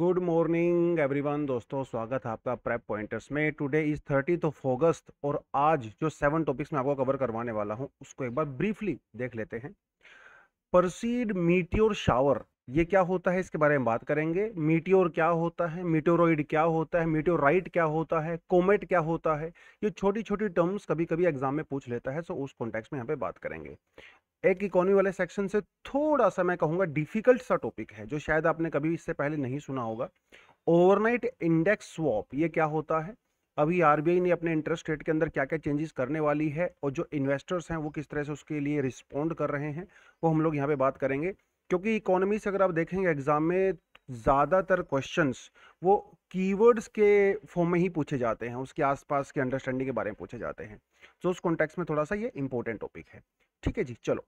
good morning everyone दोस्तों स्वागत है आपका प्रेप पॉइंटर्स में today is thirty of August और आज जो सेवन टॉपिक्स मैं आपको कवर करवाने वाला हूं उसको एक बार ब्रीफली देख लेते हैं परसीड मीटियोर शावर ये क्या होता है इसके बारे में बात करेंगे मीटियोर क्या होता है मीटोरॉइड क्या होता है मीटोराइट क्या होता है कोमेट क्या होता है ये छोटी छोटी टर्म्स कभी कभी एग्जाम में पूछ लेता है सो उस कॉन्टेक्स्ट में यहाँ पे बात करेंगे एक इकोनॉमी वाले सेक्शन से थोड़ा सा मैं कहूँगा डिफिकल्ट सा टॉपिक है जो शायद आपने कभी इससे पहले नहीं सुना होगा ओवरनाइट इंडेक्स स्वॉप ये क्या होता है अभी आरबीआई ने अपने इंटरेस्ट रेट के अंदर क्या क्या चेंजेस करने वाली है और जो इन्वेस्टर्स हैं वो किस तरह से उसके लिए रिस्पॉन्ड कर रहे हैं वो हम लोग यहाँ पे बात करेंगे क्योंकि इकोनॉमी से अगर आप देखेंगे एग्ज़ाम में ज़्यादातर क्वेश्चंस वो कीवर्ड्स के फॉर्म में ही पूछे जाते हैं उसके आसपास के अंडरस्टैंडिंग के बारे में पूछे जाते हैं तो उस कॉन्टेक्स्ट में थोड़ा सा ये इंपॉर्टेंट टॉपिक है ठीक है जी चलो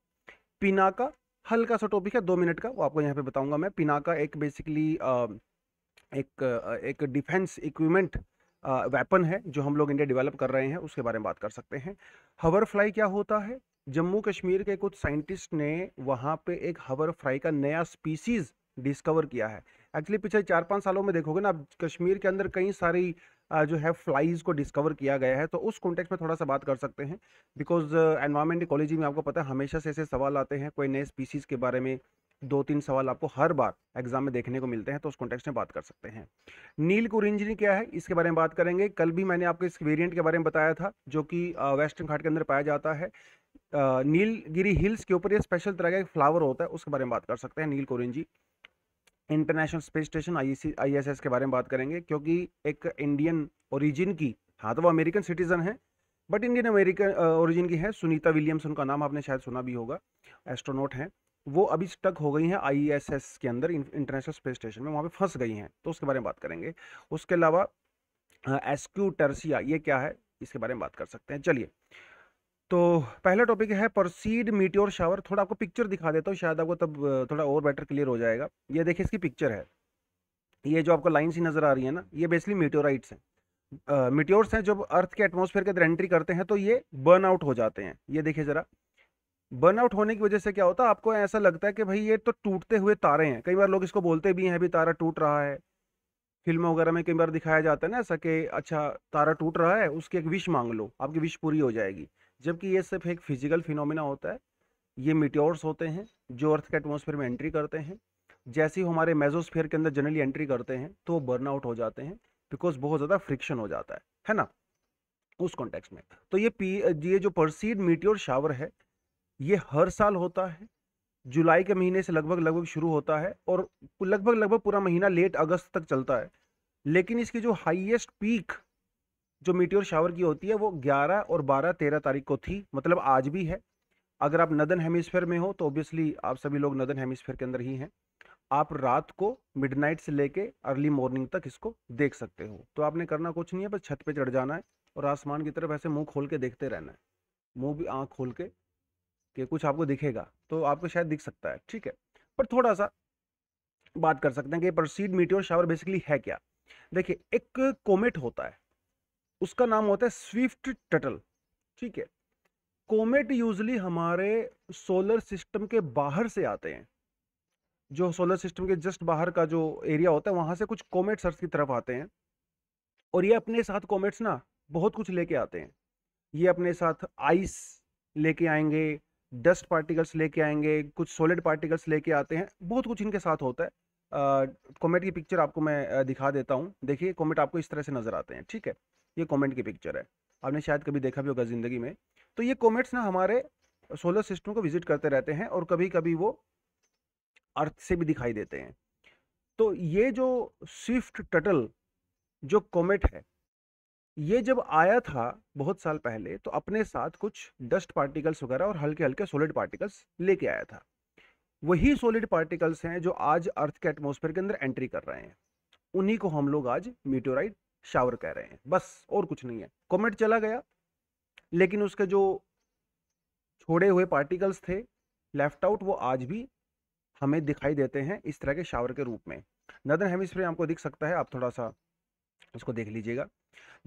पिना का हल्का सा टॉपिक है दो मिनट का वो आपको यहाँ पे बताऊंगा मैं पिनाका एक बेसिकली एक एक डिफेंस इक्विपमेंट वेपन है जो हम लोग इंडिया डेवलप कर रहे हैं उसके बारे में बात कर सकते हैं हवर फ्लाई क्या होता है जम्मू कश्मीर के कुछ साइंटिस्ट ने वहाँ पे एक हवर फ्राई का नया स्पीसीज डिस्कवर किया है एक्चुअली पिछले चार पाँच सालों में देखोगे ना कश्मीर के अंदर कई सारी जो है फ्लाइज को डिस्कवर किया गया है तो उस कॉन्टेक्स्ट में थोड़ा सा बात कर सकते हैं बिकॉज एनवायरमेंट इकोलॉजी में आपको पता है हमेशा से ऐसे सवाल आते हैं कोई नए स्पीसीज़ के बारे में दो तीन सवाल आपको हर बार एग्जाम में देखने को मिलते हैं तो उस कॉन्टेक्स्ट में बात कर सकते हैं नील कुरिंजनी क्या है इसके बारे में बात करेंगे कल भी मैंने आपको इस वेरिएंट के बारे में बताया था जो कि वेस्टर्न घाट के अंदर पाया जाता है नीलगिरी हिल्स के ऊपर ये स्पेशल तरह का एक फ्लावर होता है उसके बारे में बात कर सकते हैं Neelakurinji international space station I S के बारे में बात करेंगे क्योंकि एक इंडियन ओरिजिन की हाँ तो वो अमेरिकन सिटीजन है बट इंडियन अमेरिकन ओरिजिन की है सुनीता विलियम्स उनका नाम आपने शायद सुना भी होगा एस्ट्रोनॉट हैं वो अभी स्टक हो गई हैं आईएसएस के अंदर इंटरनेशनल स्पेस स्टेशन में वहाँ पे फंस गई हैं तो उसके बारे में बात करेंगे उसके अलावा एसक्यू टर्सिया ये क्या है इसके बारे में बात कर सकते हैं चलिए तो पहला टॉपिक है परसीड मीटियोर शावर थोड़ा आपको पिक्चर दिखा देता हूँ शायद आपको तब थोड़ा और बेटर क्लियर हो जाएगा ये देखिए इसकी पिक्चर है ये जो आपको लाइन सी नज़र आ रही है ना ये बेसिकली मीटियोराइट्स हैं मीटियोर्स हैं जब अर्थ के एटमोसफेयर के अंदर एंट्री करते हैं तो ये बर्न आउट हो जाते हैं ये देखिए ज़रा बर्नआउट होने की वजह से क्या होता है आपको ऐसा लगता है कि भाई ये तो टूटते हुए तारे हैं कई बार लोग इसको बोलते भी हैं भी तारा टूट रहा है फिल्म वगैरह में कई बार दिखाया जाता है ना ऐसा कि अच्छा तारा टूट रहा है उसकी एक विश मांग लो आपकी विश पूरी हो जाएगी जबकि ये सिर्फ एक फिजिकल फिनोमिना होता है ये मिट्योर्स होते हैं जो अर्थ के एटमोसफेयर में एंट्री करते हैं जैसे ही हमारे मेजोस्फेयर के अंदर जनरली एंट्री करते हैं तो वो बर्नआउट हो जाते हैं बिकॉज बहुत ज़्यादा फ्रिक्शन हो जाता है है ना उस कॉन्टेक्स्ट में तो ये पी ये जो परसीड मीटियोर शावर है ये हर साल होता है जुलाई के महीने से लगभग लगभग शुरू होता है और लगभग लगभग पूरा महीना लेट अगस्त तक चलता है लेकिन इसकी जो हाईएस्ट पीक जो मीटियोर शावर की होती है वो 11 और 12 13 तारीख को थी मतलब आज भी है अगर आप नदन हेमिसफेयर में हो तो ऑब्वियसली आप सभी लोग नदन हेमिसफेयर के अंदर ही हैं आप रात को मिडनाइट से लेके अर्ली मॉर्निंग तक इसको देख सकते हो तो आपने करना कुछ नहीं है बस छत पे चढ़ जाना है और आसमान की तरफ ऐसे मुंह खोल के देखते रहना है मुंह भी आंख खोल के कि कुछ आपको दिखेगा तो आपको शायद दिख सकता है ठीक है पर थोड़ा सा बात कर सकते हैं कि प्रोसीड मीटियोर शावर बेसिकली है क्या देखिए एक कोमेट होता है उसका नाम होता है स्विफ्ट टटल ठीक है कोमेट यूजली हमारे सोलर सिस्टम के बाहर से आते हैं जो सोलर सिस्टम के जस्ट बाहर का जो एरिया होता है वहां से कुछ कोमेट्स अर्थ की तरफ आते हैं और ये अपने साथ कोमेट्स ना बहुत कुछ लेके आते हैं ये अपने साथ आइस लेके आएंगे डस्ट पार्टिकल्स लेके आएंगे कुछ सॉलिड पार्टिकल्स लेके आते हैं बहुत कुछ इनके साथ होता है कॉमेंट की पिक्चर आपको मैं दिखा देता हूँ देखिए कॉमेंट आपको इस तरह से नज़र आते हैं ठीक है ये कॉमेंट की पिक्चर है आपने शायद कभी देखा भी होगा ज़िंदगी में तो ये कॉमेट्स ना हमारे सोलर सिस्टम को विजिट करते रहते हैं और कभी कभी वो अर्थ से भी दिखाई देते हैं तो ये जो स्विफ्ट टटल जो कॉमेट है ये जब आया था बहुत साल पहले तो अपने साथ कुछ डस्ट पार्टिकल्स वगैरह और हल्के हल्के सॉलिड पार्टिकल्स लेके आया था वही सॉलिड पार्टिकल्स हैं जो आज अर्थ के एटमोसफेयर के अंदर एंट्री कर रहे हैं उन्हीं को हम लोग आज मीटोराइट शावर कह रहे हैं बस और कुछ नहीं है कोमेट चला गया लेकिन उसके जो छोड़े हुए पार्टिकल्स थे लेफ्ट आउट वो आज भी हमें दिखाई देते हैं इस तरह के शावर के रूप में नदर हेमिस्फीयर आपको दिख सकता है आप थोड़ा सा इसको देख लीजिएगा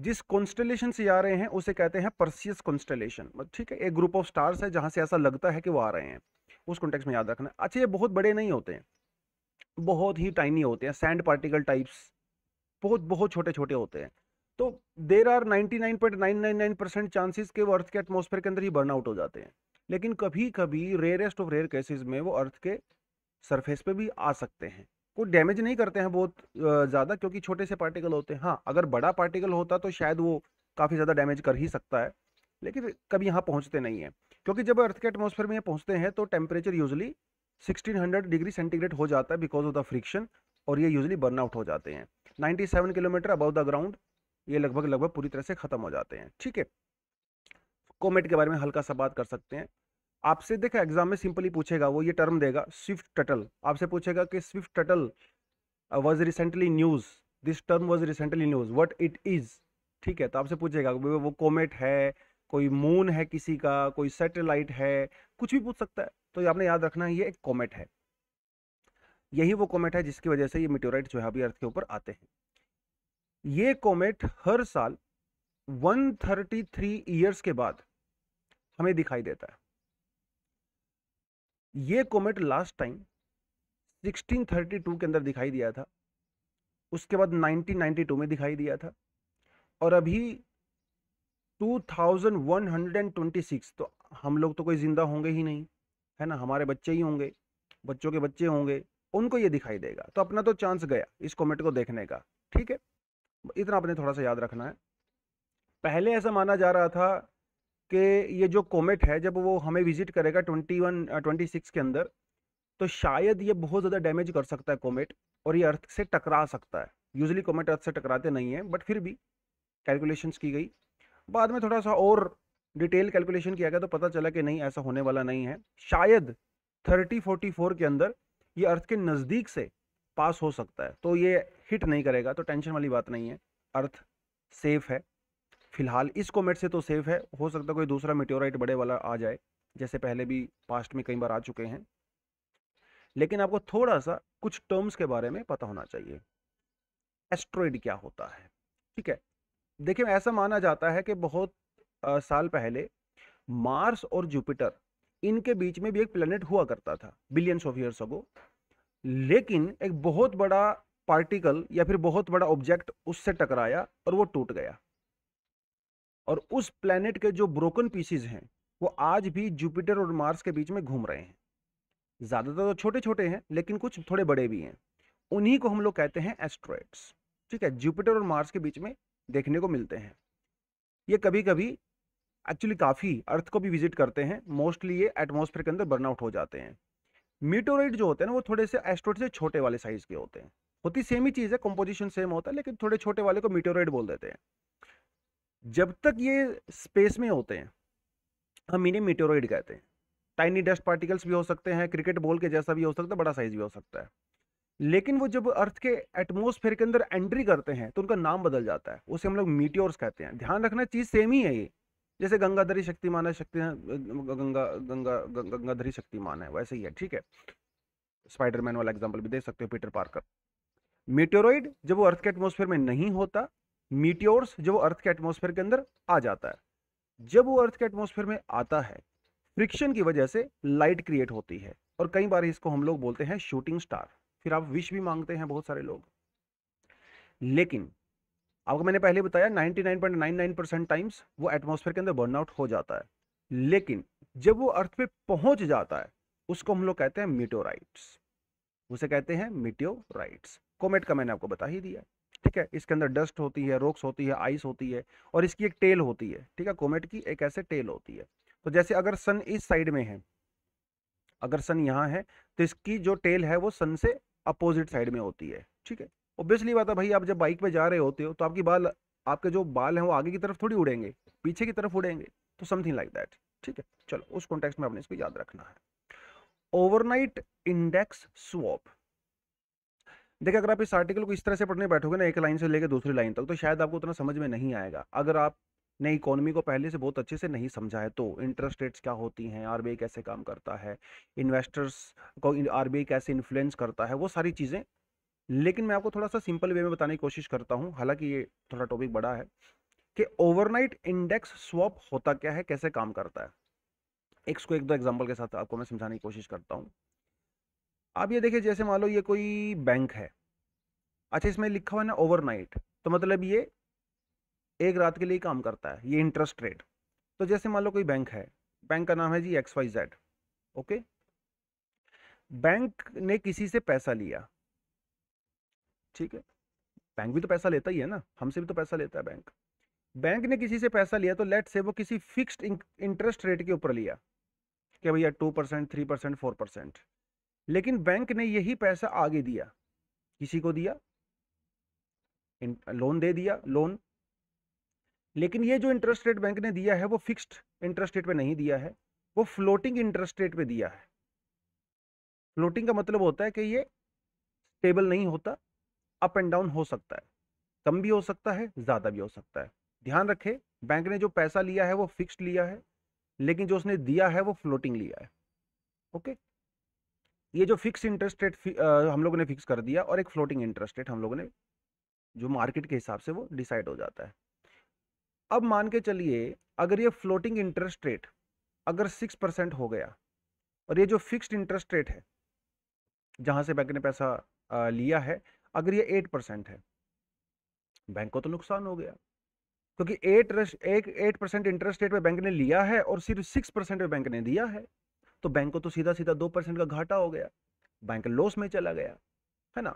जिस कॉन्स्टलेशन से आ रहे हैं उसे कहते हैं परसियस कॉन्स्टलेशन ठीक है एक ग्रुप ऑफ स्टार्स है जहां से ऐसा लगता है कि वो आ रहे हैं उस कॉन्टेक्स्ट में याद रखना अच्छा ये बहुत बड़े नहीं होते हैं बहुत ही टाइनी होते हैं सैंड पार्टिकल टाइप्स बहुत बहुत छोटे छोटे होते हैं तो देर आर 99.999 परसेंट चांसेस के वो अर्थ के एटमोसफेयर के अंदर ही बर्नआउट हो जाते हैं लेकिन कभी कभी रेयरेस्ट ऑफ रेयर केसेस में वो अर्थ के सरफेस पे भी आ सकते हैं को डैमेज नहीं करते हैं बहुत ज़्यादा क्योंकि छोटे से पार्टिकल होते हैं हाँ अगर बड़ा पार्टिकल होता तो शायद वो काफ़ी ज़्यादा डैमेज कर ही सकता है लेकिन कभी यहाँ पहुँचते नहीं हैं क्योंकि जब अर्थ के एटमोसफेयर में पहुँचते हैं तो टेम्परेचर यूजली 1600 डिग्री सेंटीग्रेड हो जाता है बिकॉज ऑफ द फ्रिक्शन और ये यूजली बर्न आउट हो जाते हैं 97 किलोमीटर अबव द ग्राउंड ये लगभग लगभग पूरी तरह से ख़त्म हो जाते हैं ठीक है कोमेट के बारे में हल्का सा बात कर सकते हैं आपसे देखा एग्जाम में सिंपली पूछेगा वो ये टर्म देगा स्विफ्ट टटल आपसे पूछेगा कि Swift Tuttle was recently news this term was recently news what it is ठीक है तो आपसे पूछेगा वो कॉमेट है कोई मून है किसी का कोई सेटेलाइट है कुछ भी पूछ सकता है तो आपने याद रखना है ये एक कॉमेट है यही वो कॉमेट है जिसकी वजह से ये मिट्योराइट जो है अभी अर्थ के ऊपर आते हैं ये कॉमेट हर साल 133 इयर्स के बाद हमें दिखाई देता है ये कॉमेट लास्ट टाइम 1632 के अंदर दिखाई दिया था उसके बाद 1992 में दिखाई दिया था और अभी 2126 तो हम लोग तो कोई ज़िंदा होंगे ही नहीं है ना हमारे बच्चे ही होंगे बच्चों के बच्चे होंगे उनको ये दिखाई देगा तो अपना तो चांस गया इस कॉमेट को देखने का ठीक है इतना अपने थोड़ा सा याद रखना है पहले ऐसा माना जा रहा था कि ये जो कोमेट है जब वो हमें विजिट करेगा ट्वेंटी वन ट्वेंटी सिक्स के अंदर तो शायद ये बहुत ज़्यादा डैमेज कर सकता है कोमेट और ये अर्थ से टकरा सकता है यूजली कोमेट अर्थ से टकराते नहीं हैं बट फिर भी कैलकुलेशंस की गई बाद में थोड़ा सा और डिटेल कैलकुलेशन किया गया तो पता चला कि नहीं ऐसा होने वाला नहीं है शायद थर्टी फोर्टी फोर के अंदर ये अर्थ के नज़दीक से पास हो सकता है तो ये हिट नहीं करेगा तो टेंशन वाली बात नहीं है अर्थ सेफ है फिलहाल इस कोमेट से तो सेफ है हो सकता है कोई दूसरा मेटोराइट बड़े वाला आ जाए जैसे पहले भी पास्ट में कई बार आ चुके हैं लेकिन आपको थोड़ा सा कुछ टर्म्स के बारे में पता होना चाहिए एस्ट्रॉइड क्या होता है ठीक है देखिए ऐसा माना जाता है कि बहुत आ, साल पहले मार्स और जुपिटर इनके बीच में भी एक प्लेनेट हुआ करता था बिलियंस ऑफ ईयर्स अगो लेकिन एक बहुत बड़ा पार्टिकल या फिर बहुत बड़ा ऑब्जेक्ट उससे टकराया और वो टूट गया और उस प्लैनेट के जो ब्रोकन पीसीज हैं वो आज भी जुपिटर और मार्स के बीच में घूम रहे हैं ज़्यादातर तो छोटे छोटे हैं लेकिन कुछ थोड़े बड़े भी हैं उन्हीं को हम लोग कहते हैं एस्ट्रॉइड्स ठीक है जुपिटर और मार्स के बीच में देखने को मिलते हैं ये कभी कभी एक्चुअली काफ़ी अर्थ को भी विजिट करते हैं मोस्टली ये एटमोसफेयर के अंदर बर्नआउट हो जाते हैं मीटोराइड जो होते हैं ना वो थोड़े से एस्ट्रॉइड से छोटे वाले साइज़ के होते हैं होती सेम ही चीज़ है कंपोजिशन सेम होता है लेकिन थोड़े छोटे वाले को मीटोराइड बोल देते हैं जब तक ये स्पेस में होते हैं हम इन्हें मीटोरॉइड कहते हैं टाइनी डस्ट पार्टिकल्स भी हो सकते हैं क्रिकेट बॉल के जैसा भी हो सकता है बड़ा साइज भी हो सकता है लेकिन वो जब अर्थ के एटमोसफेयर के अंदर एंट्री करते हैं तो उनका नाम बदल जाता है उसे हम लोग मीटियोर्स कहते हैं ध्यान रखना चीज़ सेम ही है ये जैसे गंगाधरी शक्तिमान है शक्ति गंगा गंगा गंगाधरी शक्तिमान है वैसे ही है ठीक है स्पाइडरमैन वाला एग्जाम्पल भी दे सकते हो पीटर पार्कर मीटोरॉइड जब वो अर्थ के एटमोसफेयर में नहीं होता मीटियोर्स जो अर्थ के एटमोसफेयर के अंदर आ जाता है जब वो अर्थ के एटमोसफेयर में आता है फ्रिक्शन की वजह से लाइट क्रिएट होती है और कई बार इसको हम लोग बोलते हैं शूटिंग स्टार फिर आप विश भी मांगते हैं बहुत सारे लोग लेकिन आपको मैंने पहले बताया 99.99 परसेंट टाइम्स वो एटमॉस्फेयर के अंदर बर्नआउट हो जाता है लेकिन जब वो अर्थ पे पहुंच जाता है उसको हम लोग कहते हैं मीटोराइट्स उसे कहते हैं मीटोराइट्स कोमेट का मैंने आपको बता ही दिया ठीक है इसके अंदर डस्ट होती है रोक्स होती है आइस होती है और इसकी एक टेल होती है ठीक है कोमेट की एक ऐसे टेल होती है तो जैसे अगर सन इस साइड में है अगर सन यहाँ है तो इसकी जो टेल है वो सन से अपोजिट साइड में होती है ठीक है ऑब्वियसली बात है भाई आप जब बाइक पे जा रहे होते हो तो आपकी बाल आपके जो बाल हैं वो आगे की तरफ थोड़ी उड़ेंगे पीछे की तरफ उड़ेंगे तो समथिंग लाइक दैट ठीक है चलो उस कॉन्टेक्स्ट में आपने इसको याद रखना है ओवरनाइट इंडेक्स स्वॉप देखिए अगर आप इस आर्टिकल को इस तरह से पढ़ने बैठोगे ना एक लाइन से लेकर दूसरी लाइन तक तो शायद आपको उतना समझ में नहीं आएगा अगर आप ने इकोनॉमी को पहले से बहुत अच्छे से नहीं समझा है तो इंटरेस्ट रेट्स क्या होती हैं आरबीआई कैसे काम करता है इन्वेस्टर्स को आरबीआई कैसे इन्फ्लुएंस करता है वो सारी चीज़ें लेकिन मैं आपको थोड़ा सा सिंपल वे में बताने की कोशिश करता हूँ हालांकि ये थोड़ा टॉपिक बड़ा है कि ओवरनाइट इंडेक्स स्वॉप होता क्या है कैसे काम करता है एक को एक दो एग्जाम्पल के साथ आपको मैं समझाने की कोशिश करता हूँ आप ये देखिए जैसे मान लो ये कोई बैंक है अच्छा इसमें लिखा हुआ है ना ओवरनाइट तो मतलब ये एक रात के लिए काम करता है ये इंटरेस्ट रेट तो जैसे मान लो कोई बैंक है बैंक का नाम है जी X Y Z okay bank ने किसी से पैसा लिया ठीक है बैंक भी तो पैसा लेता ही है ना हमसे भी तो पैसा लेता है बैंक बैंक ने किसी से पैसा लिया तो लेट से वो किसी फिक्स्ड इंटरेस्ट रेट के ऊपर लिया कि भैया two percent three percent four percent लेकिन बैंक ने यही पैसा आगे दिया किसी को दिया लोन दे दिया लोन लेकिन ये जो इंटरेस्ट रेट बैंक ने दिया है वो फिक्स्ड इंटरेस्ट रेट पे नहीं दिया है वो फ्लोटिंग इंटरेस्ट रेट पे दिया है फ्लोटिंग का मतलब होता है कि ये स्टेबल नहीं होता अप एंड डाउन हो सकता है कम भी हो सकता है ज़्यादा भी हो सकता है ध्यान रखे बैंक ने जो पैसा लिया है वो फिक्स्ड लिया है लेकिन जो उसने दिया है वो फ्लोटिंग लिया है ओके ये जो फिक्स इंटरेस्ट रेट हम लोगों ने फिक्स कर दिया और एक फ्लोटिंग इंटरेस्ट रेट हम लोगों ने जो मार्केट के हिसाब से वो डिसाइड हो जाता है अब मान के चलिए अगर ये फ्लोटिंग इंटरेस्ट रेट अगर सिक्स परसेंट हो गया और ये जो फिक्स्ड इंटरेस्ट रेट है जहां से बैंक ने पैसा लिया है अगर ये एट परसेंट है बैंक को तो नुकसान हो गया क्योंकि एट एक एट परसेंट इंटरेस्ट रेट पे बैंक ने लिया है और सिर्फ सिक्स परसेंट पे बैंक ने दिया है तो बैंक को तो सीधा सीधा दो परसेंट का घाटा हो गया बैंक लॉस में चला गया है ना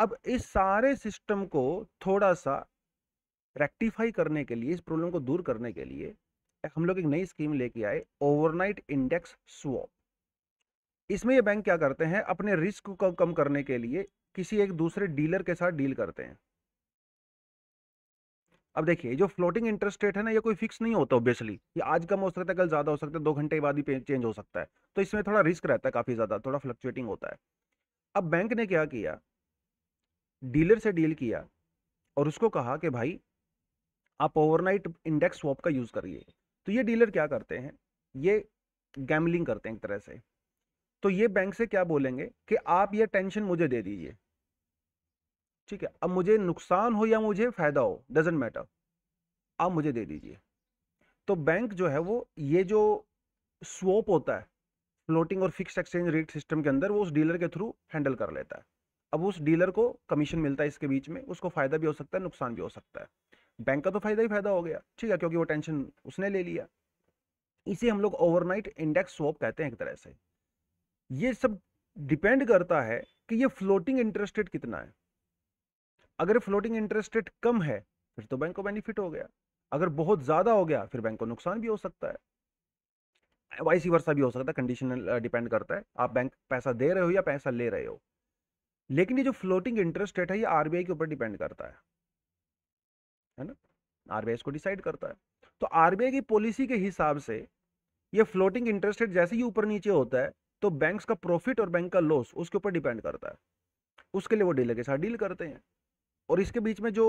अब इस सारे सिस्टम को थोड़ा सा रेक्टिफाई करने के लिए इस प्रॉब्लम को दूर करने के लिए हम लोग एक नई स्कीम लेके आए ओवरनाइट इंडेक्स स्वॉप इसमें ये बैंक क्या करते हैं अपने रिस्क को कम करने के लिए किसी एक दूसरे डीलर के साथ डील करते हैं अब देखिए जो फ्लोटिंग इंटरेस्ट रेट है ना ये कोई फिक्स नहीं होता ऑब्वियसली ये आज कम हो सकता है कल ज़्यादा हो सकता है दो घंटे के बाद ही चेंज हो सकता है तो इसमें थोड़ा रिस्क रहता है काफ़ी ज़्यादा थोड़ा फ्लक्चुएटिंग होता है अब बैंक ने क्या किया डीलर से डील किया और उसको कहा कि भाई आप ओवरनाइट इंडेक्स स्वॉप का यूज़ करिए तो ये डीलर क्या करते हैं ये गैमलिंग करते हैं एक तरह से तो ये बैंक से क्या बोलेंगे कि आप ये टेंशन मुझे दे दीजिए ठीक है अब मुझे नुकसान हो या मुझे फ़ायदा हो डजेंट मैटर आप मुझे दे दीजिए तो बैंक जो है वो ये जो स्वोप होता है फ्लोटिंग और फिक्स एक्सचेंज रेट सिस्टम के अंदर वो उस डीलर के थ्रू हैंडल कर लेता है अब उस डीलर को कमीशन मिलता है इसके बीच में उसको फ़ायदा भी हो सकता है नुकसान भी हो सकता है बैंक का तो फ़ायदा ही फ़ायदा हो गया ठीक है क्योंकि वो टेंशन उसने ले लिया इसे हम लोग ओवरनाइट इंडेक्स स्वॉप कहते हैं एक तरह से ये सब डिपेंड करता है कि ये फ्लोटिंग इंटरेस्ट रेट कितना है अगर फ्लोटिंग इंटरेस्ट रेट कम है फिर तो बैंक को बेनिफिट हो गया अगर बहुत ज़्यादा हो गया फिर बैंक को नुकसान भी हो सकता है वाइसी वर्षा भी हो सकता है कंडीशनल डिपेंड करता है आप बैंक पैसा दे रहे हो या पैसा ले रहे हो लेकिन ये जो फ्लोटिंग इंटरेस्ट रेट है ये आरबीआई के ऊपर डिपेंड करता है है ना आरबीआई इसको डिसाइड करता है तो आरबीआई की पॉलिसी के हिसाब से ये फ्लोटिंग इंटरेस्ट रेट जैसे ही ऊपर नीचे होता है तो बैंक्स का प्रॉफिट और बैंक का लॉस उसके ऊपर डिपेंड करता है उसके लिए वो डीलर के साथ डील करते हैं और इसके बीच में जो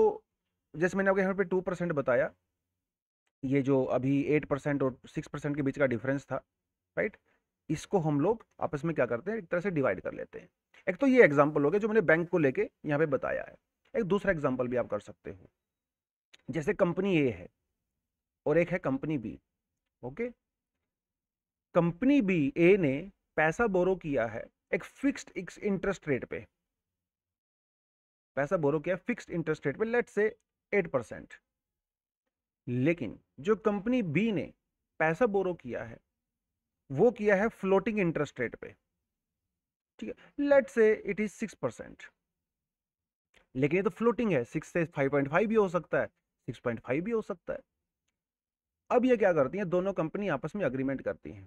जैसे मैंने आपको यहाँ पे टू परसेंट बताया ये जो अभी एट परसेंट और सिक्स परसेंट के बीच का डिफरेंस था राइट इसको हम लोग आपस में क्या करते हैं एक तरह से डिवाइड कर लेते हैं एक तो ये एग्जाम्पल हो गया जो मैंने बैंक को लेके यहाँ पे बताया है एक दूसरा एग्जाम्पल भी आप कर सकते हो जैसे कंपनी ए है और एक है company B okay company B A ने पैसा बोरो किया है एक फिक्स्ड इंटरेस्ट रेट पे पैसा बोरो किया फिक्स्ड इंटरेस्ट रेट पे लेट से एट परसेंट लेकिन जो कंपनी बी ने पैसा बोरो किया है वो किया है फ्लोटिंग इंटरेस्ट रेट पे ठीक है लेट से इट इज सिक्स परसेंट लेकिन ये तो फ्लोटिंग है सिक्स से फाइव पॉइंट फाइव भी हो सकता है सिक्स पॉइंट फाइव भी हो सकता है अब ये क्या करती है दोनों कंपनी आपस में अग्रीमेंट करती हैं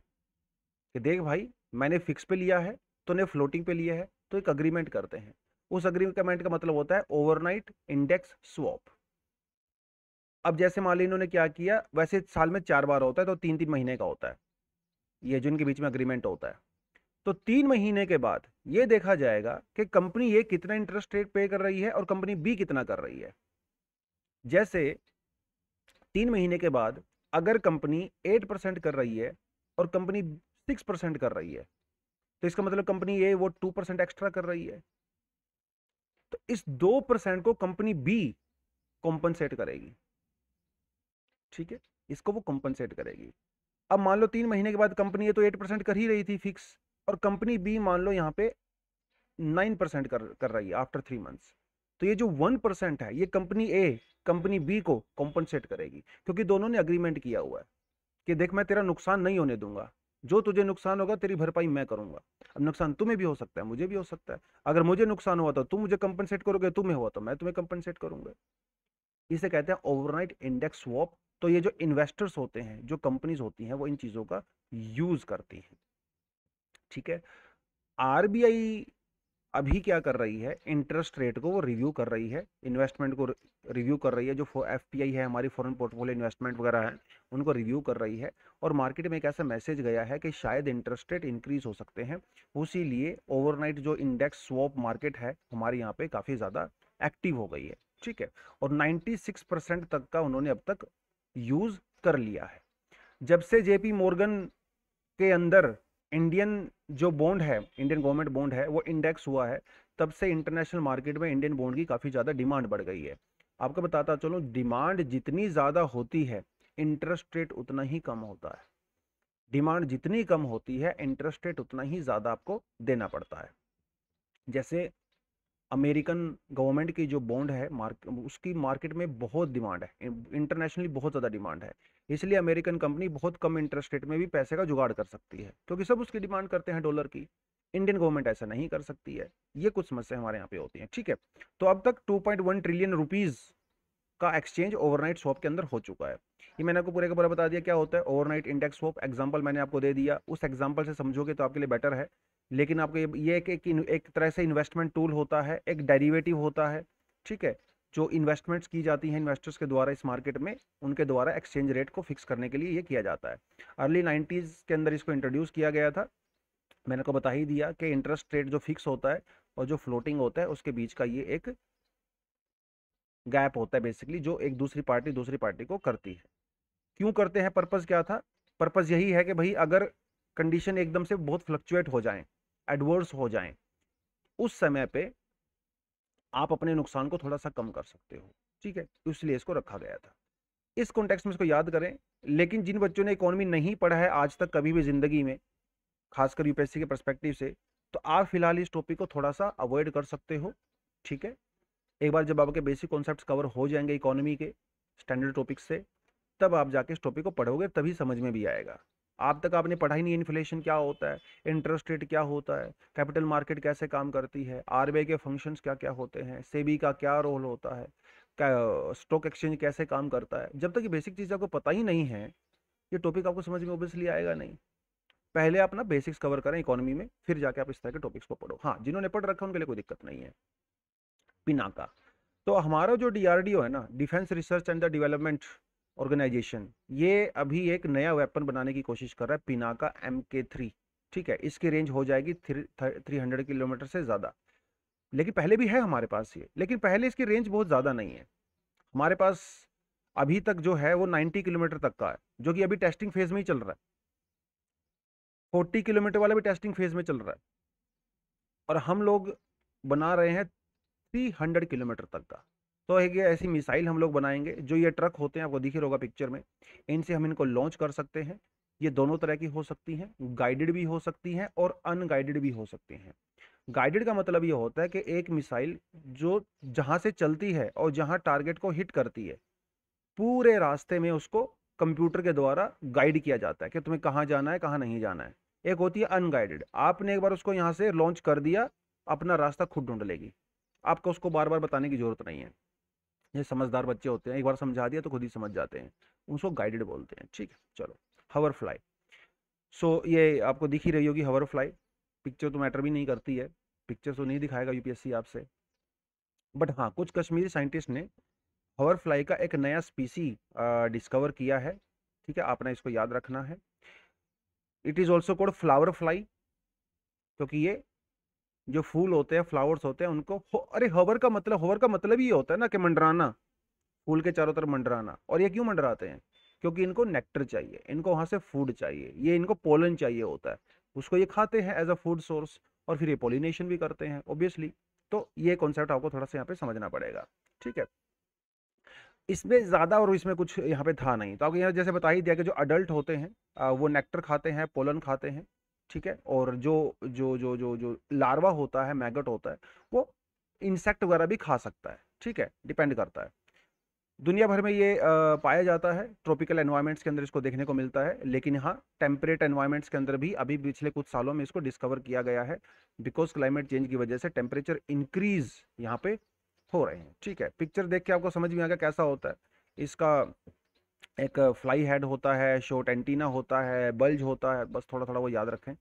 कि देख भाई मैंने फिक्स पे लिया है तो ने फ्लोटिंग पे लिया है तो एक अग्रीमेंट करते हैं उस अग्रीमेंट का मतलब होता है ओवरनाइट इंडेक्स स्वॉप अब जैसे मान ली इन्होंने क्या किया वैसे साल में चार बार होता है तो तीन तीन महीने का होता है ये जो के बीच में अग्रीमेंट होता है तो तीन महीने के बाद ये देखा जाएगा कि कंपनी ए कितना इंटरेस्ट रेट पे कर रही है और कंपनी बी कितना कर रही है जैसे तीन महीने के बाद अगर कंपनी एट परसेंट कर रही है और कंपनी सिक्स परसेंट कर रही है तो इसका मतलब कंपनी ए वो टू परसेंट एक्स्ट्रा कर रही है तो इस दो परसेंट को कंपनी बी कॉम्पनसेट करेगी ठीक है इसको वो कंपनसेट करेगी अब मान लो तीन महीने के बाद कंपनी ये तो एट परसेंट कर ही रही थी फिक्स और कंपनी बी मान लो यहाँ पे नाइन परसेंट कर कर रही है आफ्टर थ्री मंथ्स तो ये जो वन परसेंट है ये कंपनी ए कंपनी बी को कॉम्पनसेट करेगी क्योंकि दोनों ने अग्रीमेंट किया हुआ है कि देख मैं तेरा नुकसान नहीं होने दूंगा जो तुझे नुकसान होगा तेरी भरपाई मैं करूंगा अब नुकसान तुम्हें भी हो सकता है मुझे भी हो सकता है अगर मुझे नुकसान हुआ तो तुम मुझे कंपनसेट करोगे तुम्हें हुआ तो मैं तुम्हें कंपनसेट करूंगा इसे कहते हैं ओवरनाइट इंडेक्स वॉप तो ये जो इन्वेस्टर्स होते हैं जो कंपनीज होती हैं वो इन चीज़ों का यूज़ करती हैं ठीक है आरबीआई अभी क्या कर रही है इंटरेस्ट रेट को वो रिव्यू कर रही है इन्वेस्टमेंट को रिव्यू कर रही है जो एफ है हमारी फॉरेन पोर्टफोलियो इन्वेस्टमेंट वगैरह है उनको रिव्यू कर रही है और मार्केट में एक ऐसा मैसेज गया है कि शायद इंटरेस्ट रेट इंक्रीज हो सकते हैं उसी लिए ओवरनाइट जो इंडेक्स स्वॉप मार्केट है हमारे यहाँ पे काफ़ी ज़्यादा एक्टिव हो गई है ठीक है और सिक्स परसेंट तक का उन्होंने अब तक यूज़ कर लिया है जब से जेपी मोर्गन के अंदर इंडियन जो बॉन्ड है इंडियन गवर्नमेंट बॉन्ड है वो इंडेक्स हुआ है तब से इंटरनेशनल मार्केट में इंडियन बॉन्ड की काफ़ी ज़्यादा डिमांड बढ़ गई है आपको बताता चलो डिमांड जितनी ज़्यादा होती है इंटरेस्ट रेट उतना ही कम होता है डिमांड जितनी कम होती है इंटरेस्ट रेट उतना ही ज़्यादा आपको देना पड़ता है जैसे अमेरिकन गवर्नमेंट की जो बॉन्ड है मार्क उसकी मार्केट में बहुत डिमांड है इंटरनेशनली बहुत ज़्यादा डिमांड है इसलिए अमेरिकन कंपनी बहुत कम इंटरेस्ट रेट में भी पैसे का जुगाड़ कर सकती है क्योंकि सब उसकी डिमांड करते हैं डॉलर की इंडियन गवर्नमेंट ऐसा नहीं कर सकती है ये कुछ समस्या हमारे यहाँ पे होती है ठीक है तो अब तक 2.1 ट्रिलियन रुपीज़ का एक्सचेंज ओवरनाइट शॉप के अंदर हो चुका है ये मैंने आपको पूरे का पूरा बता दिया क्या होता है ओवरनाइट इंडेक्स शॉप एग्जाम्पल मैंने आपको दे दिया उस एग्जाम्पल से समझोगे तो आपके लिए बेटर है लेकिन आपको ये एक एक, एक तरह से इन्वेस्टमेंट टूल होता है एक डेरिवेटिव होता है ठीक है जो इन्वेस्टमेंट्स की जाती हैं इन्वेस्टर्स के द्वारा इस मार्केट में उनके द्वारा एक्सचेंज रेट को फिक्स करने के लिए ये किया जाता है अर्ली नाइन्टीज़ के अंदर इसको इंट्रोड्यूस किया गया था मैंने को बता ही दिया कि इंटरेस्ट रेट जो फिक्स होता है और जो फ्लोटिंग होता है उसके बीच का ये एक गैप होता है बेसिकली जो एक दूसरी पार्टी दूसरी पार्टी को करती है क्यों करते हैं पर्पज़ क्या था पर्पज़ यही है कि भाई अगर कंडीशन एकदम से बहुत फ्लक्चुएट हो जाए एडवर्स हो जाए उस समय पर आप अपने नुकसान को थोड़ा सा कम कर सकते हो ठीक है तो इसलिए इसको रखा गया था इस कॉन्टेक्स्ट में इसको याद करें लेकिन जिन बच्चों ने इकोनॉमी नहीं पढ़ा है आज तक कभी भी ज़िंदगी में खासकर यूपीएससी के परस्पेक्टिव से तो आप फिलहाल इस टॉपिक को थोड़ा सा अवॉइड कर सकते हो ठीक है एक बार जब आपके बेसिक कॉन्सेप्ट कवर हो जाएंगे इकोनॉमी के स्टैंडर्ड टॉपिक से तब आप जाके इस टॉपिक को पढ़ोगे तभी समझ में भी आएगा आप तक आपने पढ़ा ही नहीं इन्फ्लेशन क्या होता है इंटरेस्ट रेट क्या होता है कैपिटल मार्केट कैसे काम करती है आर के फंक्शंस क्या क्या होते हैं सेबी का क्या रोल होता है स्टॉक एक्सचेंज कैसे काम करता है जब तक ये बेसिक चीज़ आपको पता ही नहीं है ये टॉपिक आपको समझ में ओबियसली आएगा नहीं पहले आप ना बेसिक्स कवर करें इकोनॉमी में फिर जाके आप इस तरह के टॉपिक्स को पढ़ो हाँ जिन्होंने पढ़ रखा उनके लिए कोई दिक्कत नहीं है पिनाका तो हमारा जो डीआरडीओ है ना defence research and the development organisation ये अभी एक नया वेपन बनाने की कोशिश कर रहा है पिनाका एम के थ्री ठीक है इसकी रेंज हो जाएगी थ्री हंड्रेड किलोमीटर से ज़्यादा लेकिन पहले भी है हमारे पास ये लेकिन पहले इसकी रेंज बहुत ज़्यादा नहीं है हमारे पास अभी तक जो है वो नाइन्टी किलोमीटर तक का है जो कि अभी टेस्टिंग फेज में ही चल रहा है फोर्टी किलोमीटर वाला भी टेस्टिंग फेज में चल रहा है और हम लोग बना रहे हैं हंड्रेड किलोमीटर तक का तो एक ऐसी मिसाइल हम लोग बनाएंगे जो ये ट्रक होते हैं आपको दिखे होगा पिक्चर में इनसे हम इनको लॉन्च कर सकते हैं ये दोनों तरह की हो सकती हैं गाइडेड भी हो सकती हैं और अनगाइडेड भी हो सकती हैं गाइडेड का मतलब ये होता है कि एक मिसाइल जो जहाँ से चलती है और जहाँ टारगेट को हिट करती है पूरे रास्ते में उसको कंप्यूटर के द्वारा गाइड किया जाता है कि तुम्हें कहाँ जाना है कहाँ नहीं जाना है एक होती है अनगाइडेड आपने एक बार उसको यहाँ से लॉन्च कर दिया अपना रास्ता खुद ढूंढ लेगी आपको उसको बार बार बताने की जरूरत नहीं है ये समझदार बच्चे होते हैं एक बार समझा दिया तो खुद ही समझ जाते हैं उसको गाइडेड बोलते हैं ठीक है चलो हवर फ्लाई सो ये आपको दिख ही रही होगी हवर फ्लाई पिक्चर तो मैटर भी नहीं करती है पिक्चर तो नहीं दिखाएगा यूपीएससी आपसे बट हाँ कुछ कश्मीरी साइंटिस्ट ने हवर फ्लाई का एक नया स्पीसी डिस्कवर किया है ठीक है आपने इसको याद रखना है it is also called flower fly क्योंकि ये जो फूल होते हैं फ्लावर्स होते हैं उनको हो, अरे हवर का मतलब हवर का मतलब ही होता है ना कि मंडराना फूल के चारों तरफ मंडराना और ये क्यों मंडराते हैं क्योंकि इनको नेक्टर चाहिए इनको वहाँ से फूड चाहिए ये इनको पोलन चाहिए होता है उसको ये खाते हैं एज अ फूड सोर्स और फिर ये पोलिनेशन भी करते हैं ऑब्वियसली तो ये कॉन्सेप्ट आपको थोड़ा सा यहाँ पे समझना पड़ेगा ठीक है इसमें ज़्यादा और इसमें कुछ यहाँ पे था नहीं तो आपको यहाँ जैसे बता ही दिया कि जो अडल्ट होते हैं वो नेक्टर खाते हैं पोलन खाते हैं ठीक है और जो जो जो जो जो लार्वा होता है मैगट होता है वो इंसेक्ट वगैरह भी खा सकता है ठीक है डिपेंड करता है दुनिया भर में ये आ, पाया जाता है ट्रॉपिकल एनवायरनमेंट्स के अंदर इसको देखने को मिलता है लेकिन यहाँ टेम्परेट एनवायरमेंट्स के अंदर भी अभी पिछले कुछ सालों में इसको डिस्कवर किया गया है बिकॉज क्लाइमेट चेंज की वजह से टेम्परेचर इंक्रीज यहाँ पे हो रहे हैं ठीक है पिक्चर देख के आपको समझ में आ गया कैसा होता है इसका एक फ्लाई हेड होता है शॉर्ट एंटीना होता है बल्ज होता है बस थोड़ा थोड़ा वो याद रखें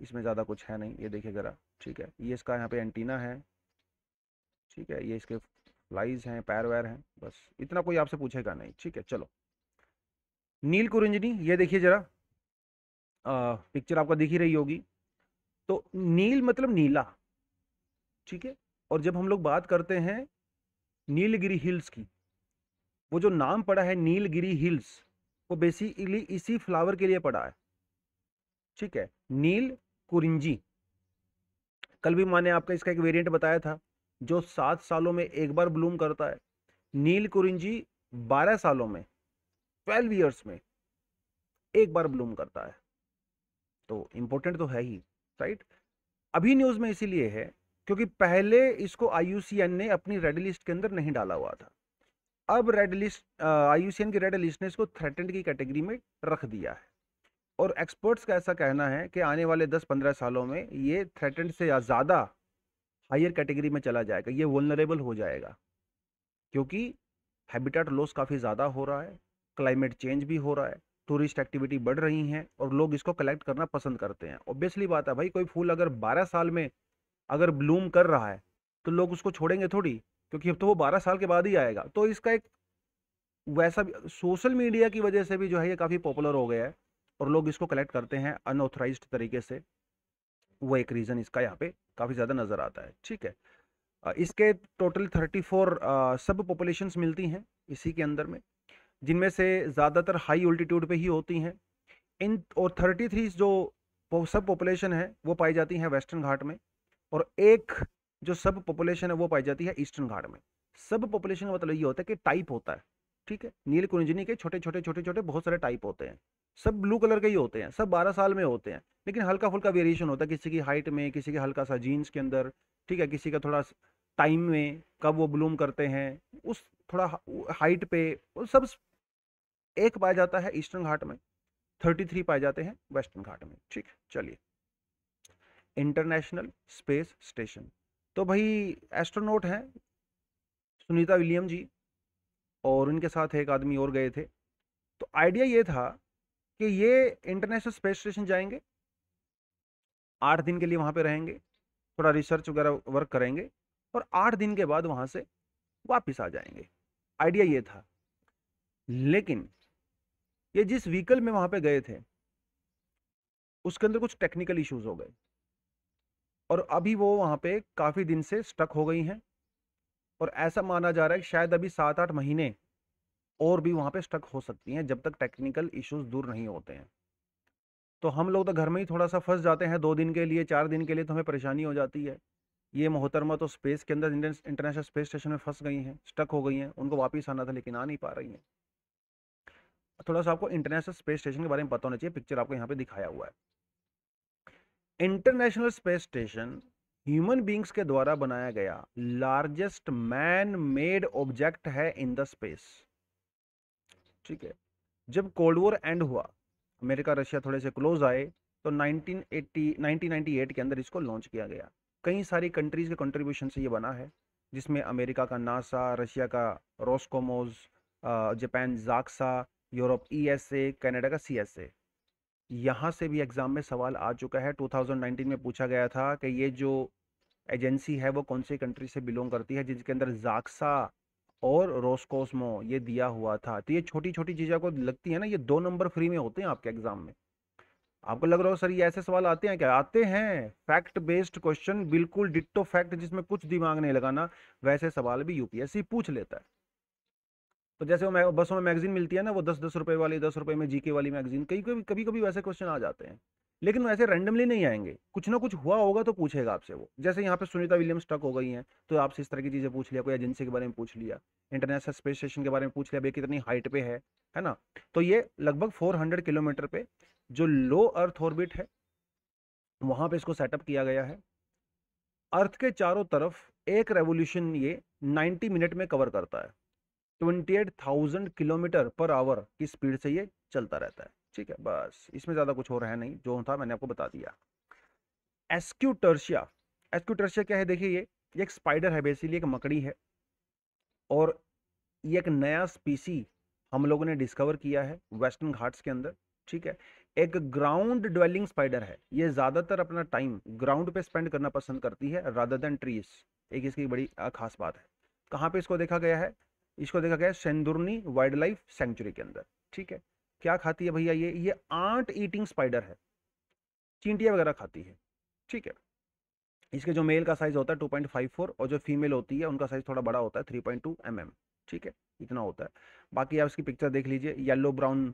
इसमें ज़्यादा कुछ है नहीं ये देखिए ज़रा ठीक है ये इसका यहाँ पे एंटीना है ठीक है ये इसके फ्लाइज हैं पैर वैर हैं बस इतना कोई आपसे पूछेगा नहीं ठीक है चलो नील कुरंजनी ये देखिए ज़रा पिक्चर आपका दिख ही रही होगी तो नील मतलब नीला ठीक है और जब हम लोग बात करते हैं नीलगिरी हिल्स की वो जो नाम पड़ा है नीलगिरी हिल्स वो बेसिकली इसी फ्लावर के लिए पड़ा है ठीक है नील कुरिंजी कल भी मैंने आपका इसका एक वेरिएंट बताया था जो सात सालों में एक बार ब्लूम करता है नील कुरिंजी बारह सालों में ट्वेल्व ईयर्स में एक बार ब्लूम करता है तो इम्पोर्टेंट तो है ही राइट अभी न्यूज़ में इसीलिए है क्योंकि पहले इसको आई ने अपनी रेड लिस्ट के अंदर नहीं डाला हुआ था अब रेड लिस्ट आईयूसीएन की रेड लिस्ट ने इसको थ्रेटेंड की कैटेगरी में रख दिया है और एक्सपर्ट्स का ऐसा कहना है कि आने वाले 10-15 सालों में ये थ्रेटेंड से ज़्यादा हायर कैटेगरी में चला जाएगा ये वनरेबल हो जाएगा क्योंकि हैबिटेट लॉस काफ़ी ज़्यादा हो रहा है क्लाइमेट चेंज भी हो रहा है टूरिस्ट एक्टिविटी बढ़ रही हैं और लोग इसको कलेक्ट करना पसंद करते हैं ऑब्वियसली बात है भाई कोई फूल अगर बारह साल में अगर ब्लूम कर रहा है तो लोग उसको छोड़ेंगे थोड़ी क्योंकि अब तो वो बारह साल के बाद ही आएगा तो इसका एक वैसा भी सोशल मीडिया की वजह से भी जो है ये काफ़ी पॉपुलर हो गया है और लोग इसको कलेक्ट करते हैं अनऑथराइज तरीके से वो एक रीज़न इसका यहाँ पे काफ़ी ज़्यादा नज़र आता है ठीक है इसके टोटल 34 सब पॉपुलेशन मिलती हैं इसी के अंदर में जिनमें से ज़्यादातर हाई अल्टीट्यूड पे ही होती हैं इन और थ्री जो सब पॉपुलेशन है वो पाई जाती हैं वेस्टर्न घाट में और एक जो सब पॉपुलेशन है वो पाई जाती है ईस्टर्न घाट में सब पॉपुलेशन का मतलब ये होता है कि टाइप होता है ठीक है नील कुंजनी के छोटे छोटे छोटे छोटे बहुत सारे टाइप होते हैं सब ब्लू कलर के ही होते हैं सब बारह साल में होते हैं लेकिन हल्का फुल्का वेरिएशन होता है किसी की हाइट में किसी के हल्का सा जीन्स के अंदर ठीक है किसी का थोड़ा टाइम में कब वो ब्लूम करते हैं उस थोड़ा हाइट पे वो सब एक पाया जाता है ईस्टर्न घाट में थर्टी थ्री पाए जाते हैं वेस्टर्न घाट में ठीक चलिए इंटरनेशनल स्पेस स्टेशन तो भाई एस्ट्रोनोट हैं सुनीता विलियम जी और उनके साथ एक आदमी और गए थे तो आइडिया ये था कि ये इंटरनेशनल स्पेस स्टेशन जाएंगे आठ दिन के लिए वहाँ पे रहेंगे थोड़ा रिसर्च वगैरह वर्क करेंगे और आठ दिन के बाद वहाँ से वापस आ जाएंगे आइडिया ये था लेकिन ये जिस व्हीकल में वहाँ पे गए थे उसके अंदर कुछ टेक्निकल इश्यूज हो गए और अभी वो वहाँ पे काफ़ी दिन से स्टक हो गई हैं और ऐसा माना जा रहा है कि शायद अभी सात आठ महीने और भी वहाँ पे स्टक हो सकती हैं जब तक टेक्निकल इश्यूज दूर नहीं होते हैं तो हम लोग तो घर में ही थोड़ा सा फंस जाते हैं दो दिन के लिए चार दिन के लिए तो हमें परेशानी हो जाती है ये मोहतरमा तो स्पेस के अंदर इंटरनेशनल स्पेस स्टेशन में फंस गई हैं स्टक हो गई हैं उनको वापस आना था लेकिन आ नहीं पा रही हैं थोड़ा सा आपको इंटरनेशनल स्पेस स्टेशन के बारे में पता होना चाहिए पिक्चर आपको यहाँ पे दिखाया हुआ है international space station human beings के द्वारा बनाया गया लार्जेस्ट मैन मेड ऑब्जेक्ट है इन द स्पेस ठीक है जब कोल्ड वॉर एंड हुआ अमेरिका रशिया थोड़े से क्लोज आए तो 1980 1998 के अंदर इसको लॉन्च किया गया कई सारी कंट्रीज़ के कंट्रीब्यूशन से ये बना है जिसमें अमेरिका का नासा रशिया का Roscosmos Japan JAXA Europe E A Canada का ए यहाँ से भी एग्ज़ाम में सवाल आ चुका है 2019 में पूछा गया था कि ये जो एजेंसी है वो कौन सी कंट्री से बिलोंग करती है जिसके अंदर जाक्सा और रोस्कोसमो ये दिया हुआ था तो ये छोटी छोटी चीज़ें को लगती है ना ये दो नंबर फ्री में होते हैं आपके एग्ज़ाम में आपको लग रहा हो सर ये ऐसे सवाल आते हैं क्या आते हैं फैक्ट बेस्ड क्वेश्चन बिल्कुल डिट्टो फैक्ट जिसमें कुछ दिमाग नहीं लगाना वैसे सवाल भी यूपीएससी पूछ लेता है तो जैसे वो बसों में मैगजीन मिलती है ना वो दस दस रुपए वाली दस रुपए में जीके वाली मैगजीन कई कभी कभी कभी वैसे क्वेश्चन आ जाते हैं लेकिन वैसे रैंडमली नहीं आएंगे कुछ ना कुछ हुआ होगा तो पूछेगा आपसे वो जैसे यहाँ पे सुनीता विलियम्स टक हो गई हैं तो आपसे इस तरह की चीज़ें पूछ लिया कोई एजेंसी के बारे में पूछ लिया इंटरनेशनल स्पेस स्टेशन के बारे में पूछ लिया भाई कितनी हाइट पे है है ना तो ये लगभग फोर किलोमीटर पे जो लो अर्थ ऑर्बिट है वहाँ पर इसको सेटअप किया गया है अर्थ के चारों तरफ एक रेवोल्यूशन ये नाइन्टी मिनट में कवर करता है twenty eight thousand kilometre per hour की स्पीड से ये चलता रहता है ठीक है बस इसमें ज़्यादा कुछ हो रहा है नहीं जो था मैंने आपको बता दिया एस्क्यूटर्शिया एस्क्यूटर्शिया क्या है देखिए ये ये एक स्पाइडर है बेसिकली एक मकड़ी है और ये एक नया स्पीसी हम लोगों ने डिस्कवर किया है वेस्टर्न घाट्स के अंदर ठीक है एक ग्राउंड ड्वेलिंग स्पाइडर है ये ज़्यादातर अपना टाइम ग्राउंड पे स्पेंड करना पसंद करती है रादर देन ट्रीज एक इसकी बड़ी खास बात है कहाँ पे इसको देखा गया है इसको देखा गया सेंदुरनी वाइल्ड लाइफ सेंचुरी के अंदर ठीक है क्या खाती है भैया ये ये आंट ईटिंग स्पाइडर है चींटियाँ वगैरह खाती है ठीक है इसके जो मेल का साइज होता है 2.54 और जो फीमेल होती है उनका साइज थोड़ा बड़ा होता है 3.2 mm ठीक है इतना होता है बाकी आप इसकी पिक्चर देख लीजिए येलो ब्राउन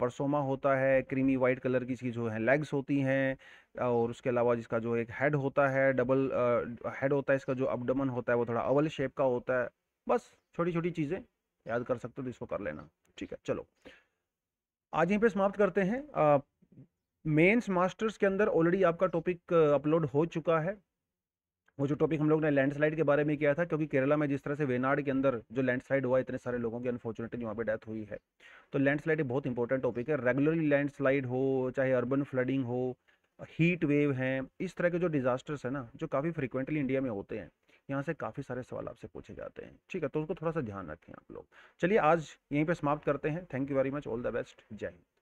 परसोमा होता है क्रीमी वाइट कलर की इसकी जो है लेग्स होती हैं और उसके अलावा जिसका जो एक हेड होता है डबल हेड होता है इसका जो अपडमन होता है वो थोड़ा अवल शेप का होता है बस छोटी छोटी चीज़ें याद कर सकते हो तो इसको कर लेना ठीक है चलो आज यहीं पे समाप्त करते हैं मेंस मास्टर्स के अंदर ऑलरेडी आपका टॉपिक अपलोड हो चुका है वो जो टॉपिक हम लोग ने लैंडस्लाइड के बारे में किया था क्योंकि केरला में जिस तरह से वेनाड के अंदर जो लैंडस्लाइड हुआ इतने सारे लोगों की अनफॉर्चुनेटली वहाँ पे डेथ हुई है तो लैंडस्लाइड एक बहुत इंपॉर्टेंट टॉपिक है रेगुलरली लैंडस्लाइड हो चाहे अर्बन फ्लडिंग हो हीट वेव हैं इस तरह के जो डिजास्टर्स हैं ना जो काफ़ी फ्रिक्वेंटली इंडिया में होते हैं यहाँ से काफ़ी सारे सवाल आपसे पूछे जाते हैं ठीक है तो उसको थोड़ा सा ध्यान रखें आप लोग चलिए आज यहीं पर समाप्त करते हैं thank you very much all the best जय हिंद